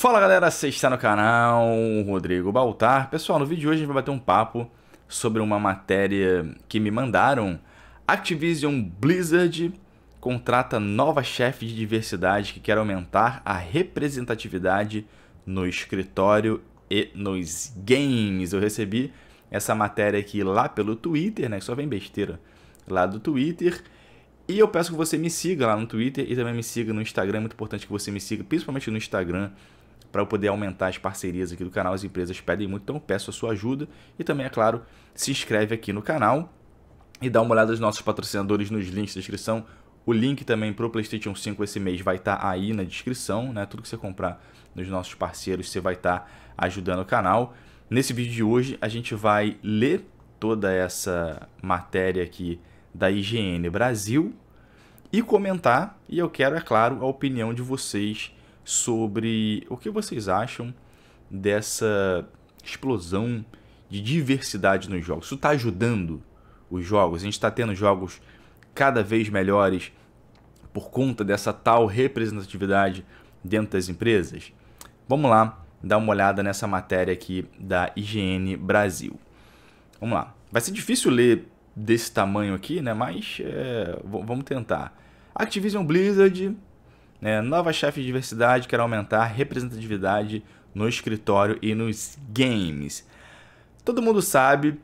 Fala galera, você está no canal Rodrigo Baltar. Pessoal, no vídeo de hoje a gente vai bater um papo sobre uma matéria que me mandaram. Activision Blizzard contrata nova chefe de diversidade que quer aumentar a representatividade no escritório e nos games. Eu recebi essa matéria aqui lá pelo Twitter, né? só vem besteira lá do Twitter. E eu peço que você me siga lá no Twitter e também me siga no Instagram. É muito importante que você me siga, principalmente no Instagram para eu poder aumentar as parcerias aqui do canal. As empresas pedem muito, então eu peço a sua ajuda. E também, é claro, se inscreve aqui no canal e dá uma olhada nos nossos patrocinadores nos links da descrição. O link também para o PlayStation 5 esse mês vai estar tá aí na descrição, né? Tudo que você comprar nos nossos parceiros, você vai estar tá ajudando o canal. Nesse vídeo de hoje, a gente vai ler toda essa matéria aqui da IGN Brasil e comentar. E eu quero, é claro, a opinião de vocês sobre o que vocês acham dessa explosão de diversidade nos jogos. Isso está ajudando os jogos? A gente está tendo jogos cada vez melhores por conta dessa tal representatividade dentro das empresas? Vamos lá dar uma olhada nessa matéria aqui da IGN Brasil. Vamos lá. Vai ser difícil ler desse tamanho aqui, né? Mas é, vamos tentar. Activision Blizzard né? Nova chefe de diversidade quer aumentar a representatividade no escritório e nos games. Todo mundo sabe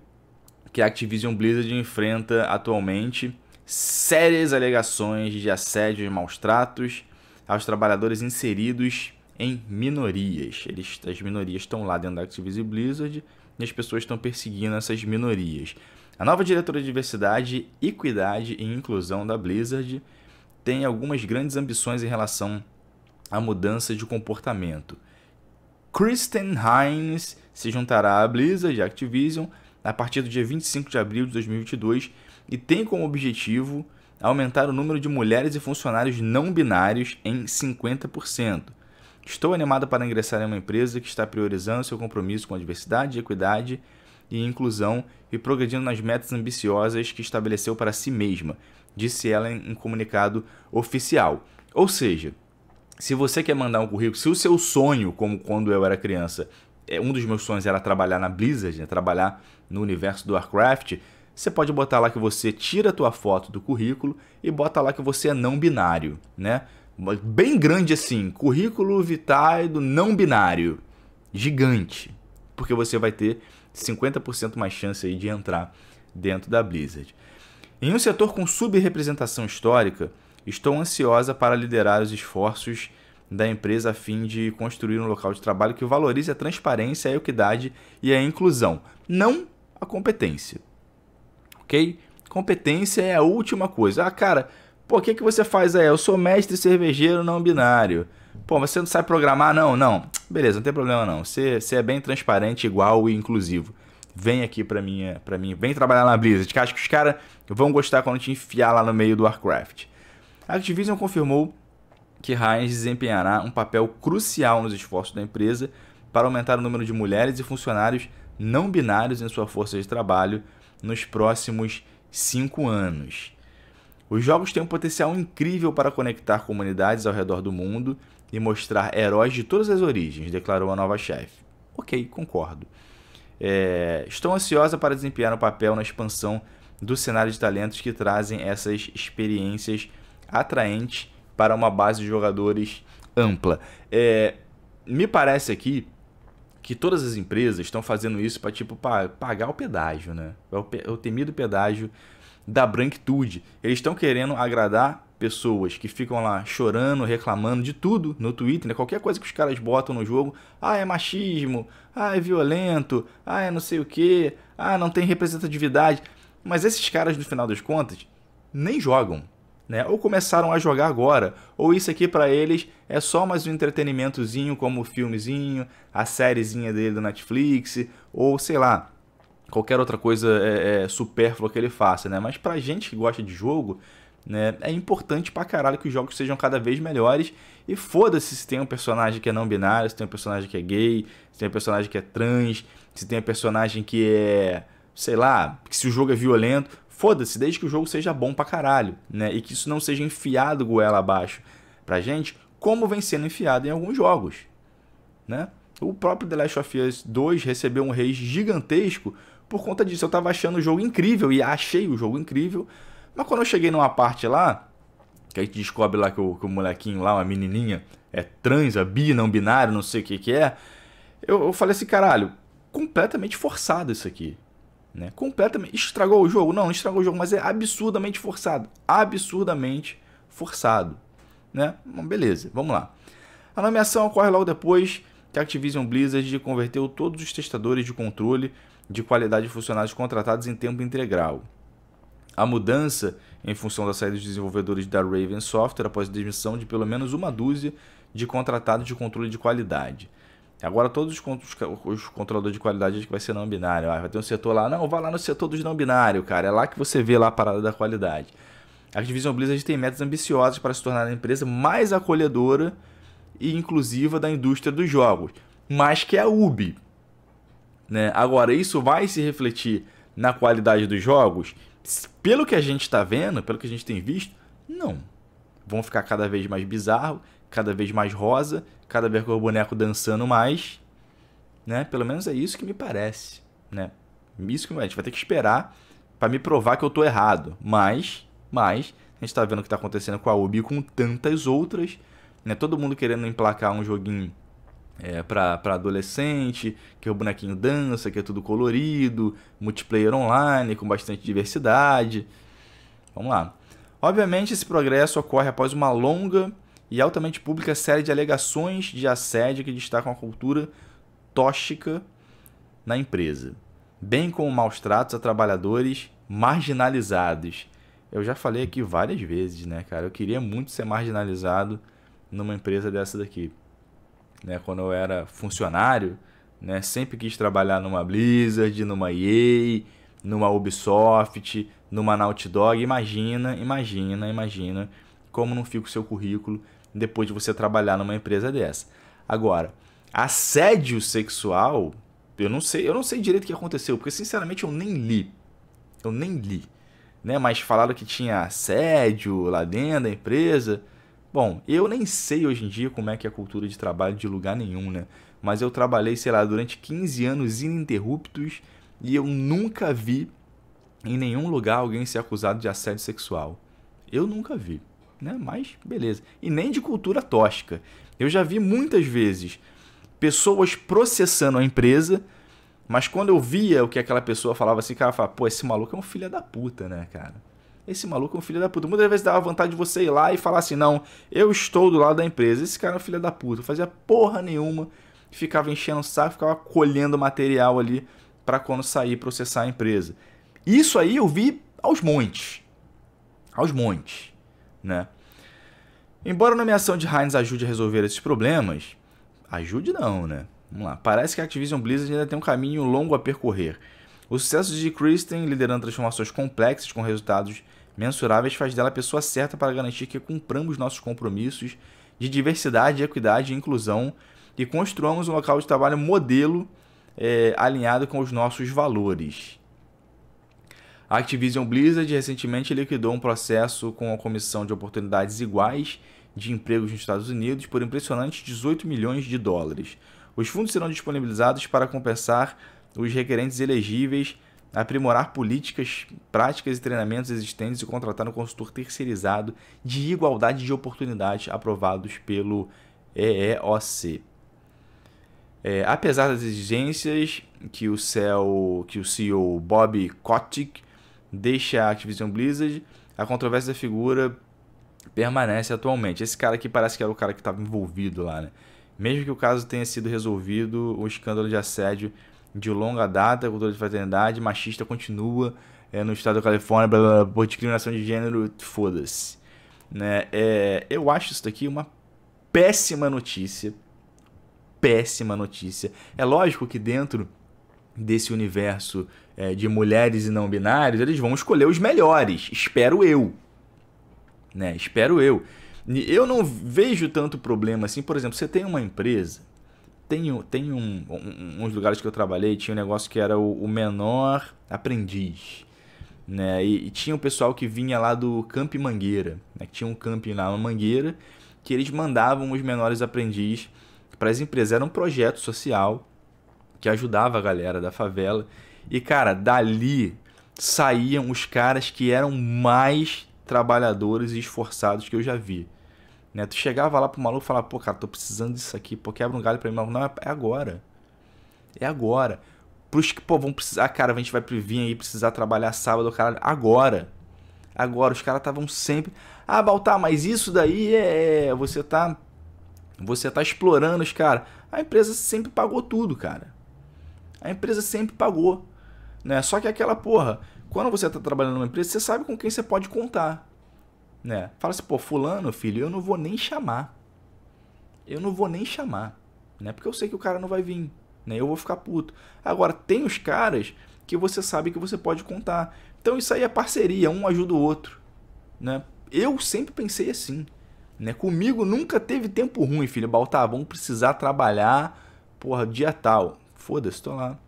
que a Activision Blizzard enfrenta atualmente sérias alegações de assédio e maus tratos aos trabalhadores inseridos em minorias. Eles, as minorias estão lá dentro da Activision Blizzard e as pessoas estão perseguindo essas minorias. A nova diretora de diversidade, equidade e inclusão da Blizzard tem algumas grandes ambições em relação à mudança de comportamento. Kristen Hines se juntará à Blizzard e Activision a partir do dia 25 de abril de 2022 e tem como objetivo aumentar o número de mulheres e funcionários não binários em 50%. Estou animada para ingressar em uma empresa que está priorizando seu compromisso com a diversidade, equidade e inclusão e progredindo nas metas ambiciosas que estabeleceu para si mesma disse ela em um comunicado oficial. Ou seja, se você quer mandar um currículo, se o seu sonho, como quando eu era criança, é, um dos meus sonhos era trabalhar na Blizzard, né? trabalhar no universo do Warcraft, você pode botar lá que você tira a tua foto do currículo e bota lá que você é não binário, né? Bem grande assim, currículo vitae do não binário. Gigante. Porque você vai ter 50% mais chance aí de entrar dentro da Blizzard. Em um setor com subrepresentação histórica, estou ansiosa para liderar os esforços da empresa a fim de construir um local de trabalho que valorize a transparência, a equidade e a inclusão, não a competência. Ok? Competência é a última coisa. Ah, cara, por que, que você faz aí? Eu sou mestre cervejeiro não binário. Pô, você não sabe programar? Não, não. Beleza, não tem problema não. Você, você é bem transparente, igual e inclusivo vem aqui pra minha, é, pra mim, vem trabalhar na Blizzard, que acho que os caras vão gostar quando te enfiar lá no meio do Warcraft. A Activision confirmou que Ryan desempenhará um papel crucial nos esforços da empresa para aumentar o número de mulheres e funcionários não binários em sua força de trabalho nos próximos cinco anos. Os jogos têm um potencial incrível para conectar comunidades ao redor do mundo e mostrar heróis de todas as origens, declarou a nova chefe. Ok, concordo é, estão ansiosa para desempenhar um papel na expansão do cenário de talentos que trazem essas experiências atraentes para uma base de jogadores ampla. É, me parece aqui que todas as empresas estão fazendo isso para tipo pra pagar o pedágio, né? É o, pe é o temido pedágio da branquitude. Eles estão querendo agradar pessoas que ficam lá chorando, reclamando de tudo no Twitter, né? qualquer coisa que os caras botam no jogo, ah, é machismo, ah, é violento, ah, é não sei o que, ah, não tem representatividade. Mas esses caras, no final das contas, nem jogam. Né? Ou começaram a jogar agora, ou isso aqui para eles é só mais um entretenimentozinho, como o filmezinho, a sériezinha dele do Netflix, ou sei lá, qualquer outra coisa é, é, supérflua que ele faça, né? Mas pra gente que gosta de jogo, né? É importante pra caralho que os jogos sejam cada vez melhores. E foda-se se tem um personagem que é não binário, se tem um personagem que é gay, se tem um personagem que é trans, se tem um personagem que é. sei lá, que se o jogo é violento. Foda-se, desde que o jogo seja bom pra caralho, né? E que isso não seja enfiado goela abaixo pra gente, como vem sendo enfiado em alguns jogos, né? O próprio The Last of Us 2 recebeu um rage gigantesco por conta disso. Eu tava achando o jogo incrível e achei o jogo incrível, mas quando eu cheguei numa parte lá, que a gente descobre lá que o, que o molequinho lá, uma menininha, é trans, é bi, não binário, não sei o que que é, eu, eu falei assim, caralho, completamente forçado isso aqui. Né? Completamente. Estragou o jogo? Não, não estragou o jogo, mas é absurdamente forçado. Absurdamente forçado. Né? Bom, beleza, vamos lá. A nomeação ocorre logo depois que a Activision Blizzard converteu todos os testadores de controle de qualidade funcionários contratados em tempo integral. A mudança em função da saída dos desenvolvedores da Raven Software após a demissão de pelo menos uma dúzia de contratados de controle de qualidade. Agora todos os, os controladores de qualidade que vai ser não binário. Ah, vai ter um setor lá, não, vai lá no setor dos não binário, cara. É lá que você vê lá a parada da qualidade. A Activision Blizzard tem metas ambiciosas para se tornar a empresa mais acolhedora e inclusiva da indústria dos jogos, mas que é a UB. Né? Agora, isso vai se refletir na qualidade dos jogos? Pelo que a gente está vendo, pelo que a gente tem visto, não. Vão ficar cada vez mais bizarro, cada vez mais rosa, cada vez com o boneco dançando mais, né? Pelo menos é isso que me parece, né? Isso que a gente vai ter que esperar para me provar que eu tô errado. Mas, mas a gente tá vendo o que tá acontecendo com a Ubi e com tantas outras, né? Todo mundo querendo emplacar um joguinho é, para adolescente, que o bonequinho dança, que é tudo colorido, multiplayer online, com bastante diversidade. Vamos lá. Obviamente, esse progresso ocorre após uma longa e altamente pública série de alegações de assédio que destacam a cultura tóxica na empresa, bem como maus tratos a trabalhadores marginalizados. Eu já falei aqui várias vezes, né, cara? Eu queria muito ser marginalizado numa empresa dessa daqui né, quando eu era funcionário, né, sempre quis trabalhar numa Blizzard, numa EA, numa Ubisoft, numa Naughty Dog. Imagina, imagina, imagina como não fica o seu currículo depois de você trabalhar numa empresa dessa. Agora, assédio sexual, eu não sei, eu não sei direito o que aconteceu, porque sinceramente eu nem li. Eu nem li, né? Mas falaram que tinha assédio lá dentro da empresa. Bom, eu nem sei hoje em dia como é que é a cultura de trabalho de lugar nenhum, né? Mas eu trabalhei, sei lá, durante 15 anos ininterruptos e eu nunca vi em nenhum lugar alguém ser acusado de assédio sexual. Eu nunca vi, né? Mas beleza. E nem de cultura tóxica. Eu já vi muitas vezes pessoas processando a empresa, mas quando eu via o que aquela pessoa falava assim, cara, fala, pô, esse maluco é um filho da puta, né, cara? Esse maluco é um filho da puta. Muitas vezes dava vontade de você ir lá e falar assim: não, eu estou do lado da empresa. Esse cara é um filho da puta. Fazia porra nenhuma, ficava enchendo o saco, ficava colhendo material ali para quando sair processar a empresa. Isso aí eu vi aos montes. Aos montes, né? Embora a nomeação de Heinz ajude a resolver esses problemas, ajude não, né? Vamos lá. Parece que a Activision Blizzard ainda tem um caminho longo a percorrer. O sucesso de Kristen liderando transformações complexas com resultados mensuráveis faz dela a pessoa certa para garantir que cumpramos nossos compromissos de diversidade, equidade e inclusão e construamos um local de trabalho modelo é, alinhado com os nossos valores. A Activision Blizzard recentemente liquidou um processo com a Comissão de Oportunidades Iguais de Empregos nos Estados Unidos por impressionantes 18 milhões de dólares. Os fundos serão disponibilizados para compensar os requerentes elegíveis, aprimorar políticas, práticas e treinamentos existentes e contratar um consultor terceirizado de igualdade de oportunidades aprovados pelo EEOC. É, apesar das exigências que o, CEO, que o CEO Bob Kotick deixa a Activision Blizzard, a controvérsia da figura permanece atualmente. Esse cara aqui parece que era o cara que estava envolvido lá, né? Mesmo que o caso tenha sido resolvido, o escândalo de assédio de longa data, cultura de fraternidade machista continua é, no estado da Califórnia, blá, blá, blá, por discriminação de gênero, foda-se. Né? É, eu acho isso daqui uma péssima notícia. Péssima notícia. É lógico que dentro desse universo é, de mulheres e não binários, eles vão escolher os melhores. Espero eu. Né? Espero eu. Eu não vejo tanto problema assim. Por exemplo, você tem uma empresa tem, tem um, um, uns lugares que eu trabalhei, tinha um negócio que era o, o menor aprendiz. Né? E, e, tinha o pessoal que vinha lá do Camp Mangueira, né? que tinha um camping lá na Mangueira, que eles mandavam os menores aprendiz para as empresas. Era um projeto social que ajudava a galera da favela. E, cara, dali saíam os caras que eram mais trabalhadores e esforçados que eu já vi. Né? Tu chegava lá pro maluco e falava, pô, cara, tô precisando disso aqui, pô, quebra um galho pra mim. Mas não, é agora. É agora. Pros que, pô, vão precisar, cara, a gente vai vir aí precisar trabalhar sábado, caralho, agora. Agora, os caras estavam sempre. Ah, Baltar, mas isso daí é. é você tá. Você tá explorando os caras. A empresa sempre pagou tudo, cara. A empresa sempre pagou. Né? Só que aquela porra, quando você tá trabalhando numa empresa, você sabe com quem você pode contar. Né? Fala assim, pô, fulano, filho, eu não vou nem chamar. Eu não vou nem chamar. Né? Porque eu sei que o cara não vai vir. Né? Eu vou ficar puto. Agora, tem os caras que você sabe que você pode contar. Então isso aí é parceria, um ajuda o outro. Né? Eu sempre pensei assim. Né? Comigo nunca teve tempo ruim, filho. Baltar, vamos precisar trabalhar, porra, dia tal. Foda-se, tô lá.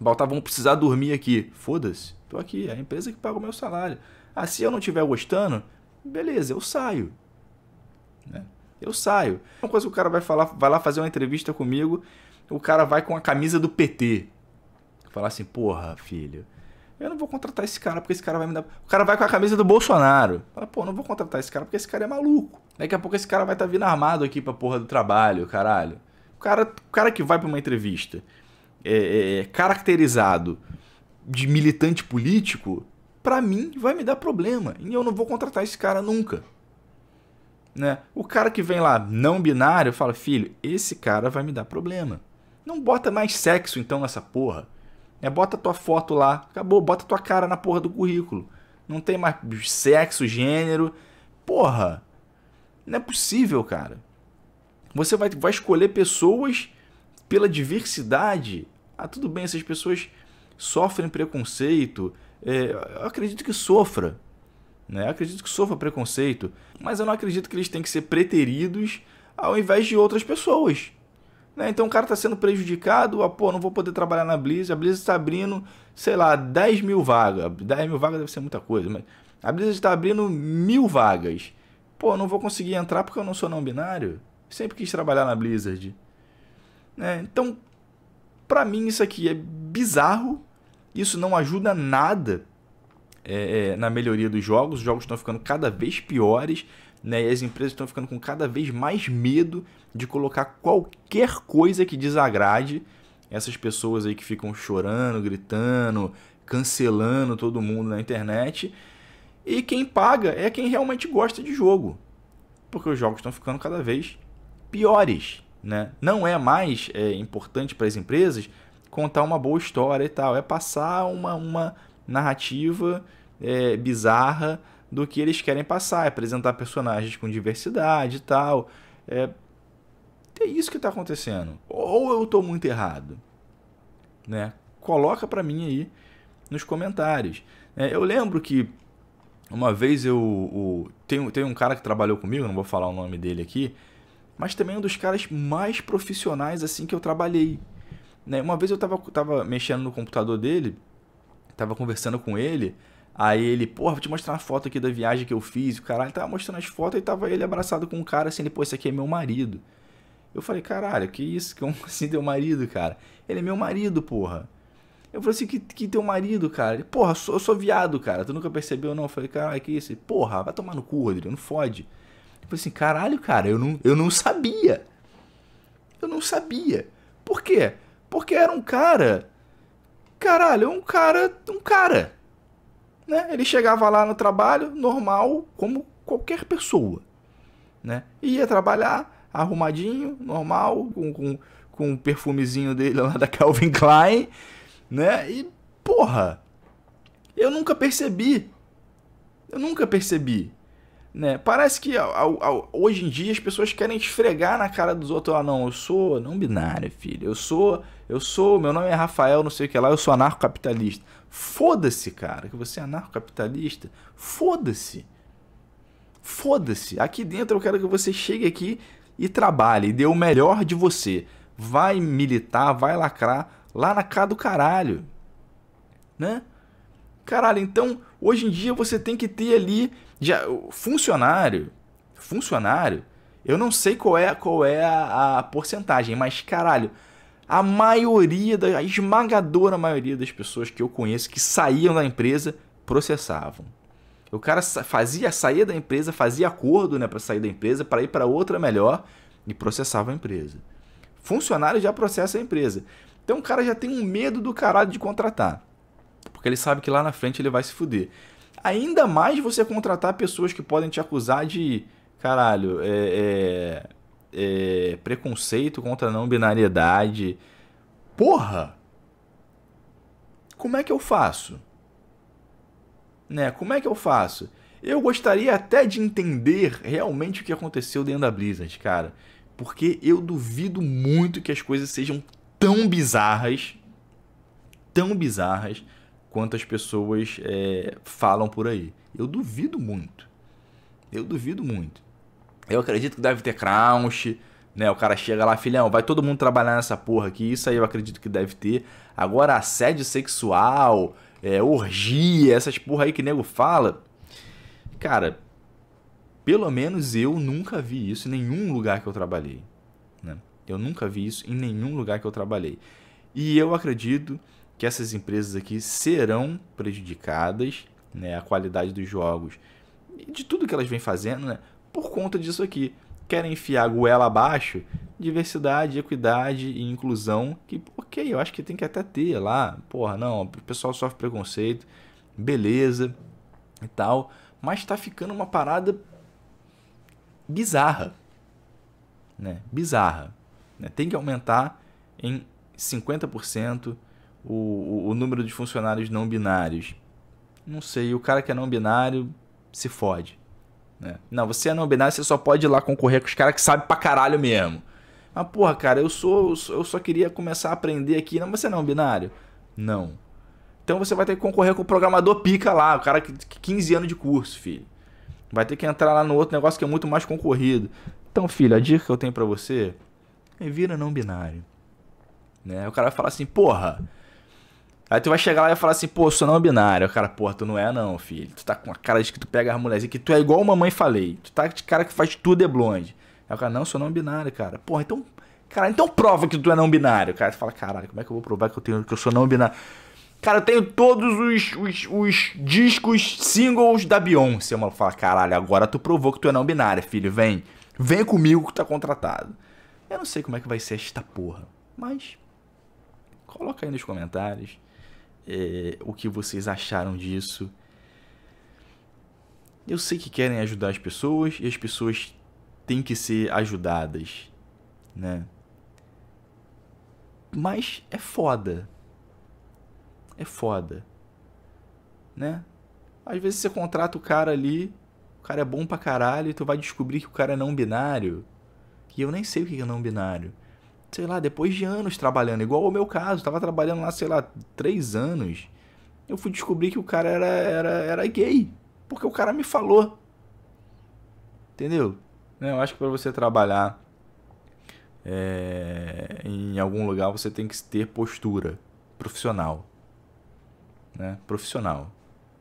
Baltar, vamos precisar dormir aqui. Foda-se, tô aqui. É a empresa que paga o meu salário. Ah, se eu não estiver gostando, beleza, eu saio. Né? Eu saio. Uma coisa que o cara vai falar, vai lá fazer uma entrevista comigo, o cara vai com a camisa do PT. Falar assim, porra, filho, eu não vou contratar esse cara porque esse cara vai me dar. O cara vai com a camisa do Bolsonaro. Fala, pô, não vou contratar esse cara porque esse cara é maluco. Daqui a pouco esse cara vai estar tá vindo armado aqui pra porra do trabalho, caralho. O cara, o cara que vai pra uma entrevista é, é, é caracterizado de militante político, para mim vai me dar problema e eu não vou contratar esse cara nunca. Né? O cara que vem lá não binário fala: "Filho, esse cara vai me dar problema. Não bota mais sexo então nessa porra. É, bota tua foto lá, acabou, bota tua cara na porra do currículo. Não tem mais sexo, gênero. Porra. Não é possível, cara. Você vai, vai escolher pessoas pela diversidade. Ah, tudo bem, essas pessoas sofrem preconceito, é, acredito que sofra, né? Acredito que sofra preconceito, mas eu não acredito que eles têm que ser preteridos ao invés de outras pessoas. Né? Então o cara está sendo prejudicado, ah, pô, não vou poder trabalhar na Blizzard, a Blizzard está abrindo, sei lá, 10 mil vagas. 10 mil vagas deve ser muita coisa, mas a Blizzard está abrindo mil vagas. Pô, não vou conseguir entrar porque eu não sou não binário. Sempre quis trabalhar na Blizzard. Né? Então, para mim isso aqui é bizarro, isso não ajuda nada é, é, na melhoria dos jogos. Os jogos estão ficando cada vez piores. Né, e as empresas estão ficando com cada vez mais medo de colocar qualquer coisa que desagrade essas pessoas aí que ficam chorando, gritando, cancelando todo mundo na internet. E quem paga é quem realmente gosta de jogo, porque os jogos estão ficando cada vez piores, né? Não é mais é, importante para as empresas contar uma boa história e tal. É passar uma, uma narrativa é, bizarra do que eles querem passar. É apresentar personagens com diversidade e tal. É, é isso que está acontecendo. Ou eu estou muito errado, né? Coloca para mim aí nos comentários. É, eu lembro que uma vez eu, eu tem, tem um cara que trabalhou comigo, não vou falar o nome dele aqui, mas também é um dos caras mais profissionais assim que eu trabalhei. Né? Uma vez eu tava, tava mexendo no computador dele, tava conversando com ele, aí ele, porra, vou te mostrar uma foto aqui da viagem que eu fiz, o caralho, tava mostrando as fotos e tava ele abraçado com um cara assim, ele, pô, esse aqui é meu marido. Eu falei, caralho, que isso, como assim teu marido, cara? Ele é meu marido, porra. Eu falei assim, que, que teu marido, cara? Ele, porra, eu sou, eu sou viado, cara, tu nunca percebeu não? Eu falei, caralho, que isso? Ele, porra, vai tomar no cu, Rodrigo, não fode. Eu falei assim, caralho, cara, eu não, eu não sabia. Eu não sabia. Por quê? Porque era um cara. Caralho, um cara. Um cara. Né? Ele chegava lá no trabalho, normal, como qualquer pessoa. Né? Ia trabalhar, arrumadinho, normal, com, com, com um perfumezinho dele lá da Calvin Klein. Né? E, porra, eu nunca percebi. Eu nunca percebi né? Parece que ao, ao, hoje em dia as pessoas querem esfregar na cara dos outros, ah, não, eu sou não binário, filho. Eu sou, eu sou, meu nome é Rafael, não sei o que lá, eu sou anarcocapitalista. Foda-se, cara, que você é anarcocapitalista. Foda-se. Foda-se. Aqui dentro eu quero que você chegue aqui e trabalhe, dê o melhor de você. Vai militar, vai lacrar lá na cara do caralho. Né? Caralho, então Hoje em dia você tem que ter ali já funcionário, funcionário. Eu não sei qual é qual é a, a porcentagem, mas caralho, a maioria da a esmagadora maioria das pessoas que eu conheço que saíam da empresa processavam. O cara fazia sair da empresa, fazia acordo, né, para sair da empresa, para ir para outra melhor e processava a empresa. Funcionário já processa a empresa. Então o cara já tem um medo do caralho de contratar porque ele sabe que lá na frente ele vai se fuder. Ainda mais você contratar pessoas que podem te acusar de, caralho, é, é, é, preconceito contra não binariedade. Porra! Como é que eu faço? Né? Como é que eu faço? Eu gostaria até de entender realmente o que aconteceu dentro da Blizzard, cara. Porque eu duvido muito que as coisas sejam tão bizarras, tão bizarras, quantas pessoas é, falam por aí. Eu duvido muito. Eu duvido muito. Eu acredito que deve ter crunch, né? O cara chega lá, filhão, vai todo mundo trabalhar nessa porra aqui. Isso aí eu acredito que deve ter. Agora, assédio sexual, é, orgia, essas porra aí que nego fala. Cara, pelo menos eu nunca vi isso em nenhum lugar que eu trabalhei. Né? Eu nunca vi isso em nenhum lugar que eu trabalhei. E eu acredito que essas empresas aqui serão prejudicadas, né, a qualidade dos jogos e de tudo que elas vêm fazendo, né, por conta disso aqui. Querem enfiar a goela abaixo, diversidade, equidade e inclusão, que, ok, eu acho que tem que até ter lá, porra, não, o pessoal sofre preconceito, beleza e tal, mas tá ficando uma parada bizarra, né, bizarra. Né? Tem que aumentar em 50%, o, o número de funcionários não binários. Não sei, o cara que é não binário se fode. Né? Não, você é não binário, você só pode ir lá concorrer com os caras que sabem pra caralho mesmo. Ah, porra, cara, eu sou, eu só queria começar a aprender aqui. Não, você é não binário? Não. Então você vai ter que concorrer com o programador pica lá, o cara que 15 anos de curso, filho. Vai ter que entrar lá no outro negócio que é muito mais concorrido. Então, filho, a dica que eu tenho para você é vira não binário. Né? O cara vai falar assim, porra, Aí tu vai chegar lá e vai falar assim, pô, eu sou não binário. Cara, porra, tu não é não, filho. Tu tá com a cara de que tu pega as mulheres que tu é igual a mamãe falei. Tu tá de cara que faz tudo é blonde. Aí o cara, não, sou não binário, cara. Porra, então. Cara, então prova que tu é não binário. Cara, tu fala, caralho, como é que eu vou provar que eu, tenho, que eu sou não binário? Cara, eu tenho todos os, os, os discos singles da Beyoncé. Eu fala, caralho, agora tu provou que tu é não binário, filho. Vem. Vem comigo que tu tá contratado. Eu não sei como é que vai ser esta porra. Mas. Coloca aí nos comentários é, o que vocês acharam disso. Eu sei que querem ajudar as pessoas e as pessoas têm que ser ajudadas, né? Mas é foda. É foda. Né? Às vezes você contrata o cara ali, o cara é bom pra caralho, e tu vai descobrir que o cara é não binário. E eu nem sei o que é não binário sei lá, depois de anos trabalhando, igual o meu caso, tava trabalhando lá, sei lá, três anos, eu fui descobrir que o cara era, era, era gay, porque o cara me falou. Entendeu? Né, eu acho que para você trabalhar é, em algum lugar, você tem que ter postura profissional. Né? Profissional.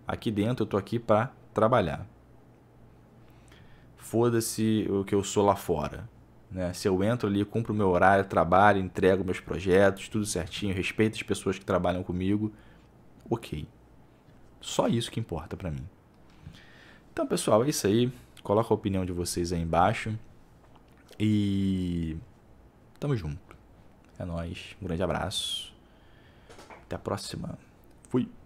Aqui dentro eu tô aqui para trabalhar. Foda-se o que eu sou lá fora. Né? Se eu entro ali, cumpro o meu horário, trabalho, entrego meus projetos, tudo certinho, respeito as pessoas que trabalham comigo, ok. Só isso que importa para mim. Então, pessoal, é isso aí. Coloca a opinião de vocês aí embaixo. E tamo junto. É nóis. Um grande abraço. Até a próxima. Fui.